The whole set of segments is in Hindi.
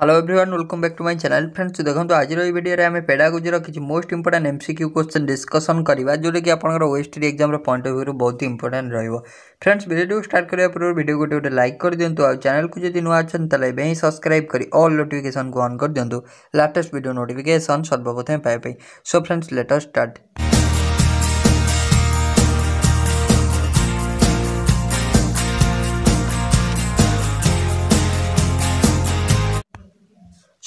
Hello everyone welcome back to my channel friends দেখুন আজির এই ভিডিওরে আমি পেডাগোজির কিছু most important MCQ question discussion করা যেটা কি আপনার ওয়েস্টরি এক্সামর পয়েন্ট অফ ভিউ বহুত ইম্পর্টাট রহব ফ্রেন্ডস ভিডিওটি স্টার্ট করা পূর্ব ভিডিও গোটে গোটে লাইক করে দিও আর চ্যানেলকে যদি নূয়া আছেন তাহলে এবে হি সবসক্রাইব করে অল নোটিফিকেসন কু অন করে দিও লেটেস্ট ভিডিও নোটিফিকেসন সর্বপ্রথমে পাইপাই so friends let start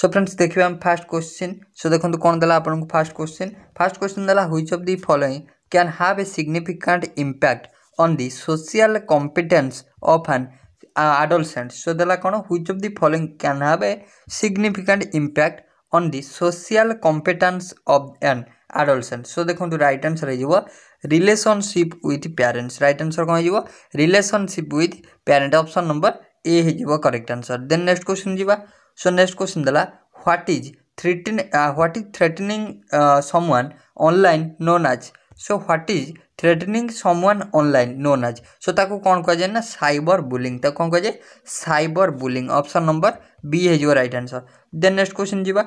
so friends देखिए आम फास्ट क्वेश्चन सो देखो तो कौन देखा फास्ट क्वेश्चन फास्ट क्वेश्चन देला which of the following can have a significant impact on the social competence an and adolescent so दे कौन which of the following can have a significant impact on the social competence of and adolescent so देखो रईट आनसर हो relationship with parents right answer कौन हो relationship with parent option number A हो correct answer then next question जी So next question dala what is threaten uh, what is threatening uh, someone online known as so what is threatening someone online known as so ताको कौन कह जाए ना साइबर बुलिंग ताको कौन कह जाए cyber bullying option number B है जो right answer then next question जीवा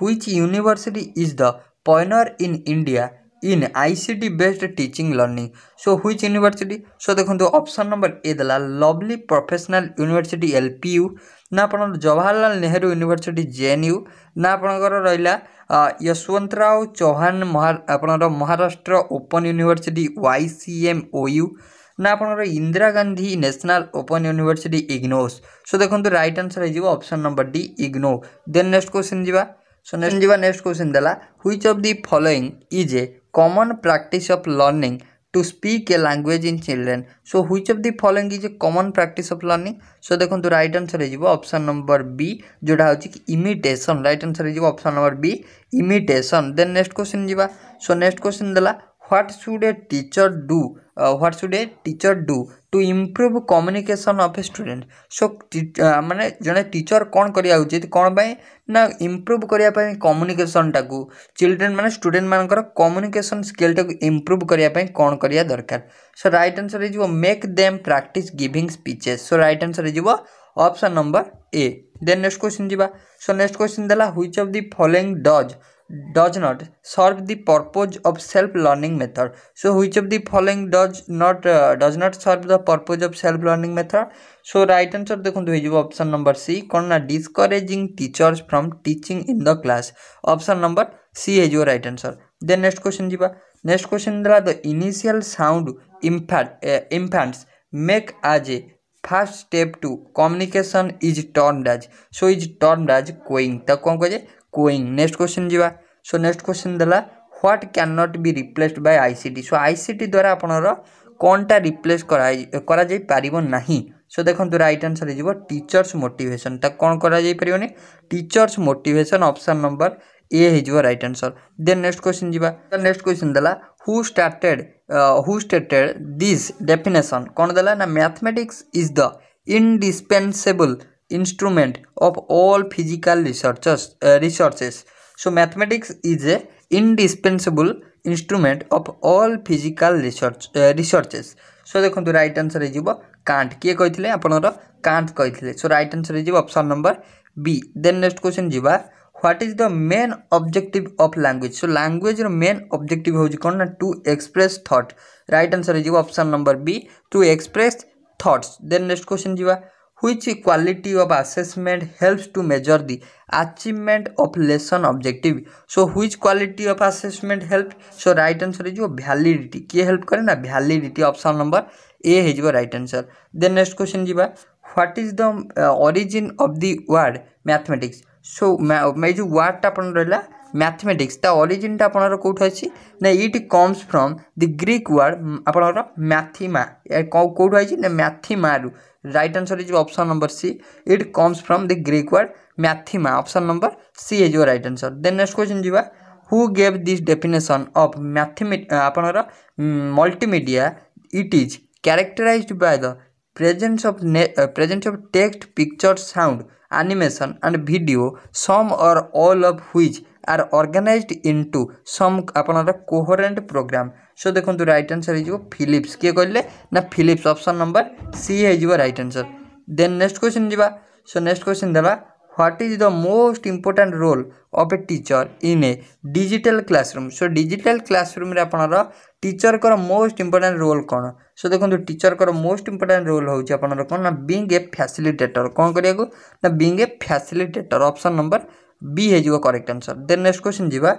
which university is the pioneer in India in I based teaching learning so which university so देखो ऑप्शन नंबर ए देला Lovely Professional University L U ना आप जवाहरलाल नेहरू यूनिवर्सिटी यू ना आपणकर रहा यशवंतराव चौहान आपणर Maharashtra Open University Y C M O U ना आपणकर Indira Gandhi National Open university इग्नोस so देखो रईट आंसर हो number D IGNOU then next question जावा सो नेक्स्ट जावा नेक्स्ट क्वेश्चन देला which of the following is a common practice of learning to speak a language in children so which of the following is a common practice of learning so ଦେଖନ୍ତୁ ରାଇଟ୍ ଆନ୍ସର୍ ହେଇଯିବ ଅପସନ୍ ନମ୍ବର ବି ଯେଉଁଟା ହେଉଛି ଇମିଟେସନ୍ ରାଇଟ୍ ଆନ୍ସର୍ ହେଇଯିବ option number B imitation then next question ଯିବା ସୋ ନେକ୍ସଟ କ୍ୱେଶ୍ଚିନ୍ ଦେଲା what should a teacher do what should a teacher do to improve communication of a student so ମାନେ ଜଣେ ଟିଚର୍ କ'ଣ କରିବା ଉଚିତ କ'ଣ ପାଇଁ ନା ଇମ୍ପ୍ରୁଭ୍ କରିବା ପାଇଁ କମ୍ୟୁନିକେସନ୍ଟାକୁ ଚିଲଡ୍ରେନ୍ ମାନେ ଷ୍ଟୁଡେଣ୍ଟମାନଙ୍କର କମ୍ୟୁନିକେସନ୍ ସ୍କିଲ୍ଟାକୁ ଇମ୍ପ୍ରୁଭ୍ କରିବା ପାଇଁ କ'ଣ କରିବା ଦରକାର ସୋ ରାଇଟ୍ ଆନ୍ସର୍ ହେଇଯିବ make them practise giving speeches so right answer ହେଇଯିବ option number A then next question ଯିବା ସୋ ନେକ୍ସଟ କ୍ୱେଶ୍ଚିନ୍ ଦେଲା which of the following does does not serve the purpose of self-learning method. So which of the following does not uh, does not serve the purpose of self-learning method? So right answer देखो तो हो ऑप्शन नंबर सी कौन ना discouraging teachers from teaching in the class. Option number C है जो right answer. Then next question जीवा. Next question दला the initial sound infant uh, infants make as a first step to communication is termed as so is termed আজ কোইং তা কম কে কোইং নেক্সট কোশ্চেন যা सो नेक्स्ट क्वेश्चन देला what can not be replaced by ICT so ICT द्वारा आपणर কোনটা রিপ্লেস করা করা যাই পারিব নাহি সো দেখন্তু রাইট আনসার হয়ে যাব টিচর্স মোটিভেশন তা কোন করা যাই পারিবনি teachers motivation option number A হয়ে যাব right answer then next question যা নেক্সট কোশ্চিন দেলা who started who stated this definition কোন দেলা না mathematics is the indispensable instrument of all physical researches resources so mathematics is a indispensable instrument of all physical research uh, researches. देखो रईट right answer कांट किए कही आपंकर कांट कही so right answer option number B then next question जी what is the main objective of language so language main objective हूँ कौन ना to express that right answer option number B to express that's then next question जी which quality of assessment helps to measure the achievement of lesson objective so which quality of assessment help so right answer is validity किए help करे ना validity option number a है right answer then next question जी what is the uh, origin of the word mathematics so এই যে ওয়ার্ডটা আপনার রহিলা ম্যাথমেটিক্স তা অরিজিনটা আপনার কোথায় আছে না it comes from the Greek word আপনার ম্যাথিমা কোথায় আছে না ম্যাথিমারু right answer is option number C it comes from the Greek word mathema option number C is your right answer then next question जीवा who gave this definition of मैथिमि आपणर multimedia it is characterised by the presence of presence of text picture sound animation and video some or all of which are organise into some আপনার কোহরেন্ট প্রোগ্রাম সো দেখুন রাইট আনসর হয়ে ফিলিপস কি কহিলে না ফিলিপস অপশন নম্বর সি হয়ে right answer then next question যা সো নেক্সট কোশ্চিন দেবা what is the most important role of a teacher in a digital classroom so digital କ୍ଲାସରୁମ୍ରେ ଆପଣର ଟିଚରଙ୍କର ମୋଷ୍ଟ ଇମ୍ପୋର୍ଟାଣ୍ଟ ରୋଲ୍ କ'ଣ ସୋ ଦେଖନ୍ତୁ ଟିଚରଙ୍କର ମୋଷ୍ଟ ଇମ୍ପୋର୍ଟାଣ୍ଟ ରୋଲ୍ ହେଉଛି ଆପଣଙ୍କର କ'ଣ ନା ବିଙ୍ଗ ଏ ଫ୍ୟାସିଲିଟେଟର କ'ଣ କରିବାକୁ ନା being a facilitator option number B ହେଇଯିବ correct answer then next question ଯିବା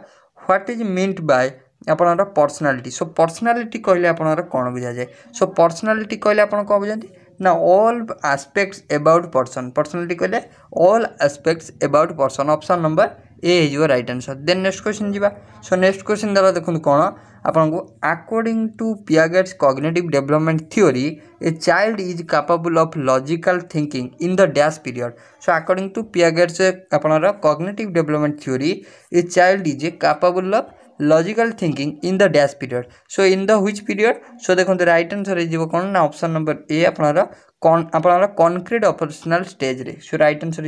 ହ୍ୱାଟ୍ ଇଜ୍ ମିଣ୍ଟ ବାଏ ଆପଣଙ୍କର ପର୍ସନାଲିଟି ସୋ ପର୍ସନାଲିଟି କହିଲେ ଆପଣଙ୍କର କ'ଣ ବୁଝାଯାଏ ସୋ ପର୍ସନାଲିଟି କହିଲେ ଆପଣ କ'ଣ ବୁଝନ୍ତି ନା all aspects about person personality କହିଲେ all aspects about person option number A ହେଇଯିବ right answer then next question ଯିବା ସୋ ନେକ୍ସଟ କ୍ୱେଶ୍ଚନ୍ ଦେଲା ଦେଖନ୍ତୁ କ'ଣ ଆପଣଙ୍କୁ according to Piaget's cognitive development theory a child is capable of logical thinking in the dash period so according to Piaget's ଆପଣଙ୍କର cognitive development theory a child is capable of logical thinking in the dash period so in the which period so দেখুন রাইট আনসর ହେଇଯିବ କଣ ନା ଅପ୍ସନ୍ ନମ୍ବର୍ ଏ ଆପଣଙ୍କର कौन आप कनक्रीट अपरेसनाल स्टेज रे so right answer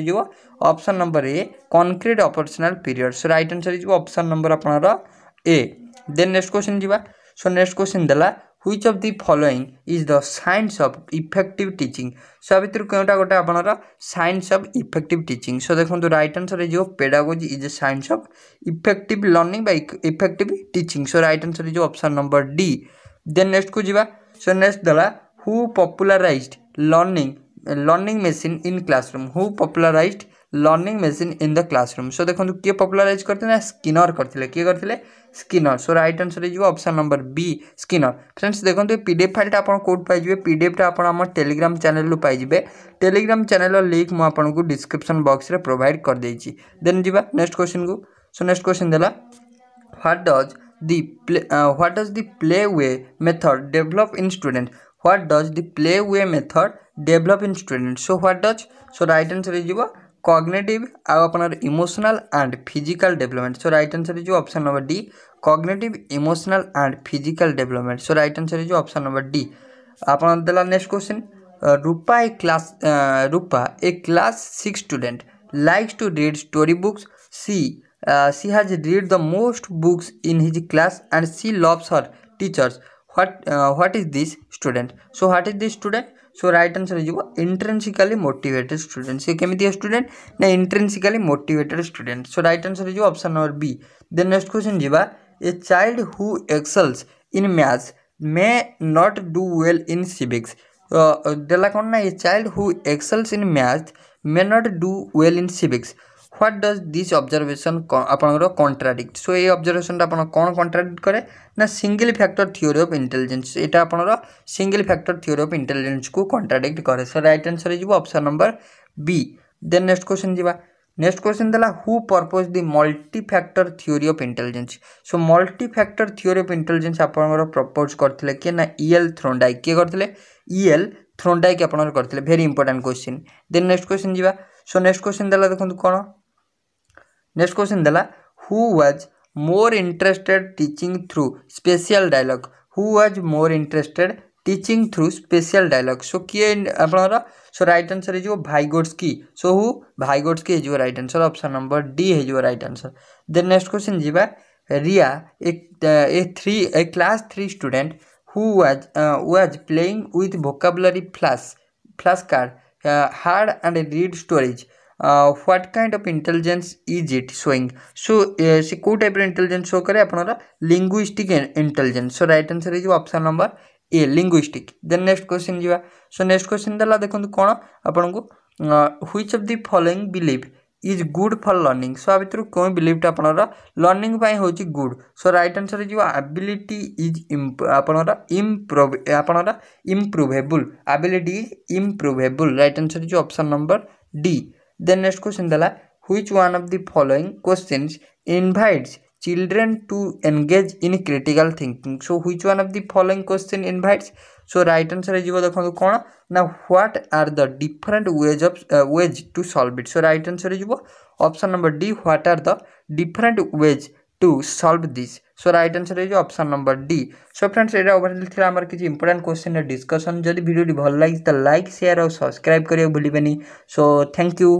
option number A concrete operational period so right answer option number आपर ए देक्स्ट क्वेश्चन जी सो नेक्स्ट क्वेश्चन देला which of the following is the science of effective teaching so या भितर क्यों गोटे आपर science of effective teaching so देखो right answer pedagogy is a science of effective learning effective teaching so right answer option number D then next को जी so next they who popularize learning learning machine in classroom who popularize learning machine in the classroom so देखो किए पपुलाराइज करते स्किनर करते किए करते स्किनर सो रईट आंसर हो नंबर बी स्किनर फ्रेंड्स देखते पीडीएफ फाइलटा आप कौट पाइबे पीडीएफटा आप टेलीग्राम चैनल पाइबे टेलीग्राम चैनल लिंक मुझे डिस्क्रिपन बक्स में प्रोभाइड करदे देन जी नेक्स्ट क्वेश्चन को सो नेक्स्ट क्वेश्चन देला what does the play what does the play way method develop in student what does the playway method develop in students so what does so right answer is your cognitive our emotional and physical development so right answer is your option number d cognitive emotional and physical development so right answer is your option number d upon the next question uh, rupa a class uh, rupa a class 6 student likes to read story books she uh, she has read the most books in his class and she loves her teachers what uh, what is this student so what is this student so right answer is intrinsically motivated student so kemiti student na intrinsically motivated student so right answer is option number b then next question jiba a child who excels in maths may not do well in civics dela kon na a child who excels in maths may not do well in civics what does this observation ଆପଣଙ୍କର କଣ୍ଟ୍ରାଡିକ୍ଟ ସୋ ଏଇ ଅବଜର୍ଭେସନ୍ଟା ଆପଣ କ'ଣ କଣ୍ଟ୍ରାଡିକ୍ଟ କରେ ନା single factor theory of intelligence ଏଇଟା ଆପଣଙ୍କର ସିଙ୍ଗିଲ୍ ଫ୍ୟାକ୍ଟର ଥିଓରି ଅଫ୍ ଇଣ୍ଟେଲିଜେନ୍ସକୁ କଣ୍ଟ୍ରାଡିକ୍ଟ କରେ ସୋ ରାଇଟ୍ ଆନ୍ସର୍ ହେଇଯିବ option number B then next question ଯିବା ନେକ୍ସଟ କ୍ୱେଶ୍ଚନ୍ ଦେଲା who purpose the multi factor theory of intelligence so multi factor theory of intelligence ଆପଣଙ୍କର ପ୍ରପୋଜ୍ କରିଥିଲେ କିଏ ନା ଇଏଲ୍ ଥ୍ରୋଣ୍ଡାଇକ୍ କିଏ କରିଥିଲେ ଇଏଲ୍ ଥ୍ରୋଣ୍ଡାଇକ୍ ଆପଣଙ୍କର କରିଥିଲେ very important question then next question ଯିବା ସୋ ନେକ୍ସଟ କ୍ୱେଶ୍ଚନ୍ ଦେଲା ଦେଖନ୍ତୁ କ'ଣ नेक्स्ट क्वेश्चन देला who was more interested teaching through special dialogue who was more interested teaching through special dialogue so किए आपणर सो रईट आंसर हो भाइगोट्सकी सो हु भाइगोट्सकी हो right answer option number D हो right answer then next question जीवा Riya a three a class three student who was was playing with vocabulary flash flash card hard and read stories what kind of intelligence is it showing so ସେ କେଉଁ ଟାଇପ୍ର ଇଣ୍ଟେଲିଜେନ୍ସ ସୋ କରେ ଆପଣଙ୍କର linguistic intelligence so right answer ହେଇଯିବ option number A linguistic then next question ଯିବା ସୋ ନେକ୍ସଟ କ୍ୱେଶ୍ଚିନ୍ ଦେଲା ଦେଖନ୍ତୁ କ'ଣ ଆପଣଙ୍କୁ which of the following belief is good for learning so ଆ ଭିତରୁ କେଉଁ ବିଲିଭ୍ଟା ଆପଣଙ୍କର ଲର୍ଣ୍ଣିଂ ପାଇଁ ହେଉଛି ଗୁଡ୍ ସୋ ରାଇଟ୍ ଆନ୍ସର୍ ହେଇଯିବ ଆବିଲିଟି ଇଜ୍ ଆପଣଙ୍କର ଇମ୍ପ୍ରୋଭ ଆପଣଙ୍କର improvable ability is improvable right answer ହେଇଯିବ option number D then next question था which one of the following question invites children to engage in critical thinking so which one of the following question invites so right answer हो देखो तो कौन ना what are the different ways of ways to solve it so right answer option number D what are the different ways to solve this so right answer option number D so friends यहाँ ओवरअल थी आम किसी इंपोर्टां क्वेश्चन डिस्कसन जब भिडियो भल लगे तो लाइक सेयार और सब्सक्राइब करेंगे भूलें सो थैंक यू